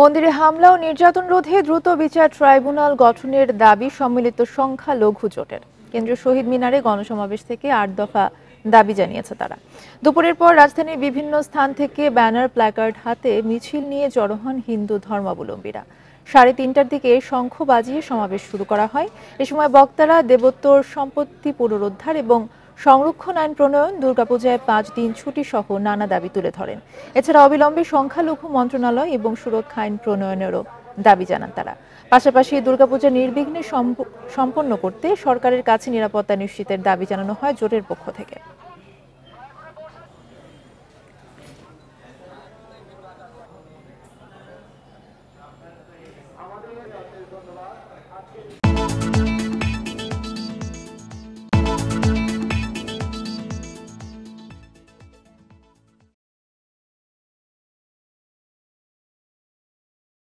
মন্দিরে হামলা ও নির্যাতন রোধে দ্রুত বিচার ট্রাইব্যুনাল গঠনের দাবি সম্মিলিত সংখ্যালঘু জোটের কেন্দ্রীয় শহীদ মিনারে গণসমাবেশ থেকে আট দফা দাবি জানিয়েছে তারা দুপুরের পর রাজধানীর বিভিন্ন স্থান থেকে ব্যানার প্ল্যাকার্ড হাতে মিছিল নিয়ে জড়ো হন হিন্দু ধর্মাবলম্বীরা সাড়ে তিনটার দিকে শঙ্খ বাজিয়ে সমাবেশ শুরু করা হয় এ সময় বক্তারা দেবোত্তর সম্পত্তি পুনরুদ্ধার এবং সংরক্ষণ আইন প্রণয়ন দুর্গাপূজায় পাঁচ দিন ছুটি সহ নানা দাবি তুলে ধরেন এছাড়া অবিলম্বে সংখ্যালঘু মন্ত্রণালয় এবং সুরক্ষা আইন প্রণয়নেরও দাবি জানান তারা পাশাপাশি দুর্গাপূজা নির্বিঘ্নে সম্পন্ন করতে সরকারের কাছে নিরাপত্তা নিশ্চিতের দাবি জানানো হয় জোটের পক্ষ থেকে